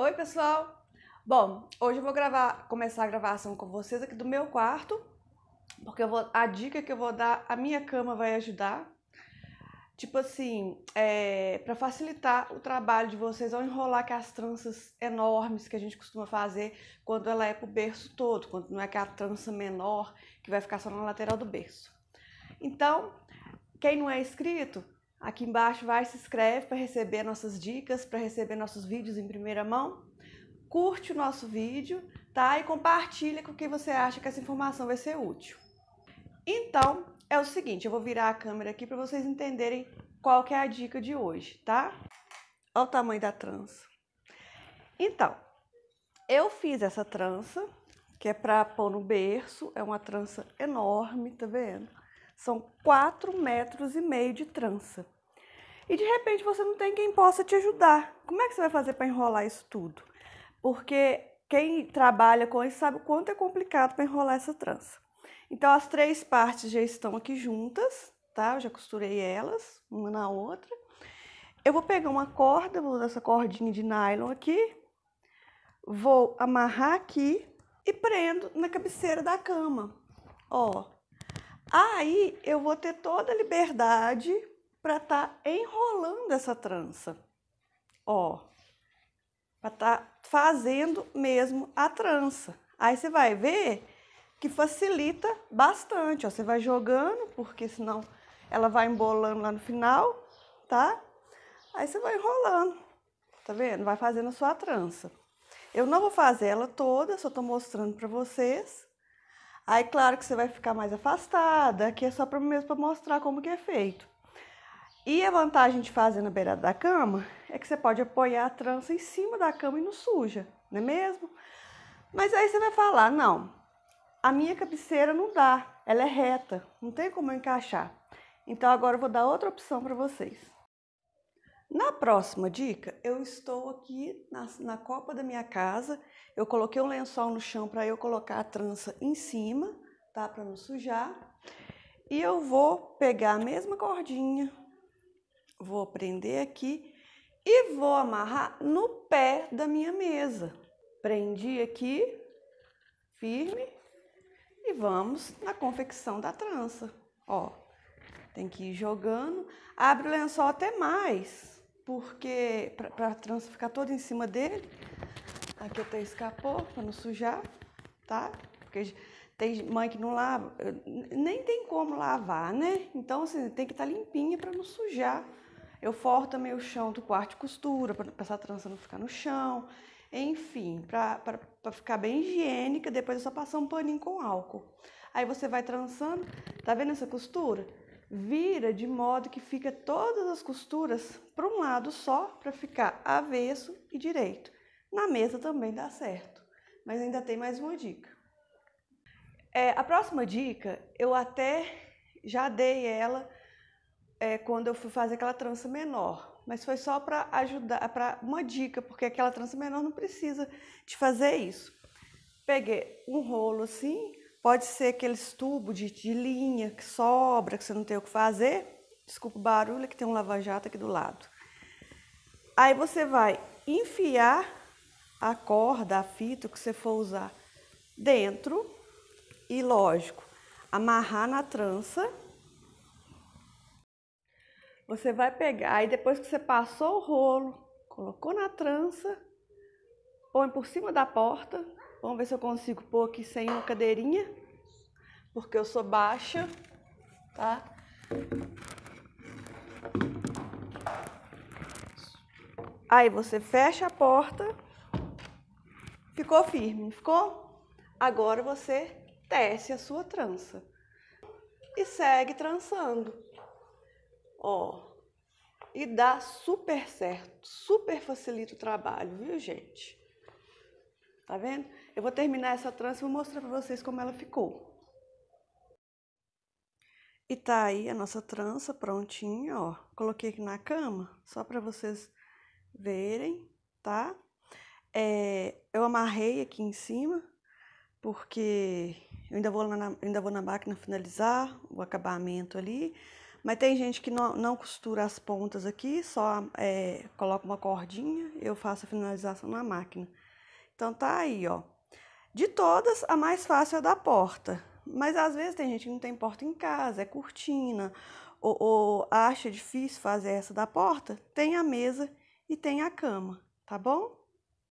Oi, pessoal! Bom, hoje eu vou gravar, começar a gravação com vocês aqui do meu quarto, porque vou, a dica que eu vou dar, a minha cama vai ajudar. Tipo assim, é, para facilitar o trabalho de vocês ao enrolar com as tranças enormes que a gente costuma fazer quando ela é pro berço todo, quando não é que é a trança menor que vai ficar só na lateral do berço. Então, quem não é inscrito, Aqui embaixo vai, se inscreve para receber nossas dicas, para receber nossos vídeos em primeira mão. Curte o nosso vídeo, tá? E compartilha com quem você acha que essa informação vai ser útil. Então, é o seguinte, eu vou virar a câmera aqui para vocês entenderem qual que é a dica de hoje, tá? Olha o tamanho da trança. Então, eu fiz essa trança, que é para pôr no berço, é uma trança enorme, tá vendo? São quatro metros e meio de trança. E de repente você não tem quem possa te ajudar. Como é que você vai fazer para enrolar isso tudo? Porque quem trabalha com isso sabe o quanto é complicado para enrolar essa trança. Então as três partes já estão aqui juntas, tá? Eu já costurei elas, uma na outra. Eu vou pegar uma corda, vou usar essa cordinha de nylon aqui, vou amarrar aqui e prendo na cabeceira da cama. Ó, Aí eu vou ter toda a liberdade para estar tá enrolando essa trança. Ó, para estar tá fazendo mesmo a trança. Aí você vai ver que facilita bastante. Ó, você vai jogando, porque senão ela vai embolando lá no final, tá? Aí você vai enrolando, tá vendo? Vai fazendo a sua trança. Eu não vou fazer ela toda, só tô mostrando para vocês. Aí, claro que você vai ficar mais afastada, que é só para mesmo para mostrar como que é feito. E a vantagem de fazer na beirada da cama é que você pode apoiar a trança em cima da cama e não suja, não é mesmo? Mas aí você vai falar, não, a minha cabeceira não dá, ela é reta, não tem como encaixar. Então agora eu vou dar outra opção para vocês. Na próxima dica, eu estou aqui na, na copa da minha casa, eu coloquei um lençol no chão para eu colocar a trança em cima, tá? Para não sujar. E eu vou pegar a mesma cordinha, vou prender aqui e vou amarrar no pé da minha mesa. Prendi aqui, firme, e vamos na confecção da trança. Ó, tem que ir jogando, abre o lençol até mais porque para a trança ficar toda em cima dele, aqui até escapou para não sujar, tá? Porque tem mãe que não lava, nem tem como lavar, né? Então assim, tem que estar tá limpinha para não sujar. Eu forro também o chão do quarto de costura para essa trança não ficar no chão. Enfim, para ficar bem higiênica, depois é só passar um paninho com álcool. Aí você vai trançando, tá vendo essa costura? vira de modo que fica todas as costuras para um lado só, para ficar avesso e direito. Na mesa também dá certo, mas ainda tem mais uma dica. É, a próxima dica, eu até já dei ela é, quando eu fui fazer aquela trança menor, mas foi só para ajudar, para uma dica, porque aquela trança menor não precisa de fazer isso. Peguei um rolo assim, Pode ser aqueles tubos de, de linha que sobra, que você não tem o que fazer. Desculpa o barulho, que tem um lava-jato aqui do lado. Aí você vai enfiar a corda, a fita que você for usar dentro e, lógico, amarrar na trança. Você vai pegar, aí depois que você passou o rolo, colocou na trança, põe por cima da porta, Vamos ver se eu consigo pôr aqui sem uma cadeirinha, porque eu sou baixa, tá? Aí você fecha a porta, ficou firme, ficou? Agora você tece a sua trança e segue trançando, ó, e dá super certo, super facilita o trabalho, viu gente? Tá vendo? Eu vou terminar essa trança e vou mostrar para vocês como ela ficou. E tá aí a nossa trança prontinha, ó. Coloquei aqui na cama, só para vocês verem, tá? É, eu amarrei aqui em cima, porque eu ainda vou, na, ainda vou na máquina finalizar o acabamento ali. Mas tem gente que não, não costura as pontas aqui, só é, coloca uma cordinha, eu faço a finalização na máquina. Então tá aí, ó. De todas, a mais fácil é a da porta. Mas às vezes tem gente que não tem porta em casa, é cortina, ou, ou acha difícil fazer essa da porta. Tem a mesa e tem a cama, tá bom?